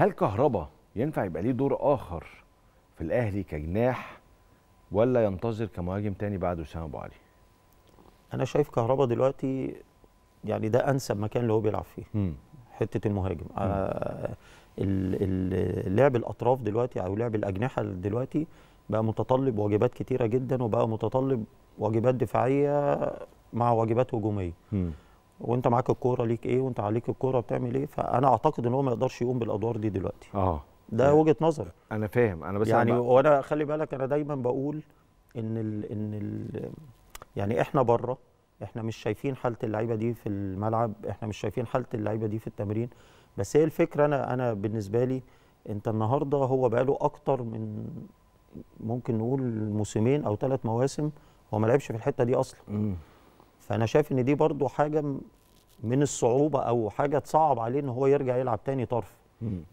هل كهربا ينفع يبقى ليه دور اخر في الاهلي كجناح ولا ينتظر كمهاجم تاني بعد وسام ابو علي انا شايف كهربا دلوقتي يعني ده انسب مكان اللي هو بيلعب فيه م. حته المهاجم آه لعب الاطراف دلوقتي او لعب الاجنحه دلوقتي بقى متطلب واجبات كتيره جدا وبقى متطلب واجبات دفاعيه مع واجبات هجوميه وانت معاك الكوره ليك ايه وانت عليك الكوره بتعمل ايه فانا اعتقد ان هو ما يقدرش يقوم بالادوار دي دلوقتي اه ده يعني وجهه نظر انا فاهم انا بس يعني أنا وانا خلي بالك انا دايما بقول ان الـ ان الـ يعني احنا بره احنا مش شايفين حاله اللعيبه دي في الملعب احنا مش شايفين حاله اللعيبه دي في التمرين بس هي الفكره انا انا بالنسبه لي انت النهارده هو بقاله اكتر من ممكن نقول موسمين او ثلاث مواسم هو ما لعبش في الحته دي اصلا فانا شايف ان دي برضو حاجه من الصعوبه او حاجه تصعب عليه ان هو يرجع يلعب تاني طرف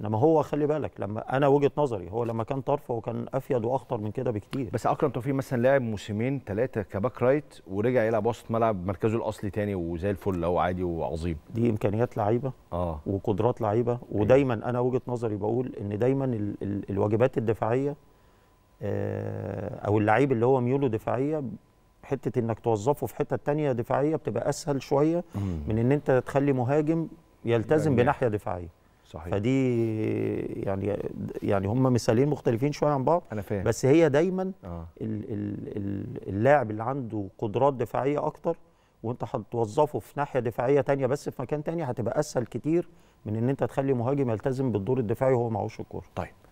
انما هو خلي بالك لما انا وجهه نظري هو لما كان طرف هو كان افيد واخطر من كده بكتير بس اكرم توفيق مثلا لعب موسمين ثلاثه كباك رايت ورجع يلعب وسط ملعب مركزه الاصلي تاني وزي الفل هو عادي وعظيم دي امكانيات لعيبه اه وقدرات لعيبه أيوه. ودايما انا وجهه نظري بقول ان دايما ال ال الواجبات الدفاعيه آه، او اللعيب اللي هو ميوله دفاعيه حته انك توظفه في حته تانية دفاعيه بتبقى اسهل شويه من ان انت تخلي مهاجم يلتزم يعني بناحيه دفاعيه صحيح فدي يعني يعني هم مثالين مختلفين شويه عن بعض انا فاهم بس هي دايما آه. اللاعب اللي عنده قدرات دفاعيه اكتر وانت هتوظفه في ناحيه دفاعيه تانية بس في مكان تاني هتبقى اسهل كتير من ان انت تخلي مهاجم يلتزم بالدور الدفاعي وهو معهوش الكوره طيب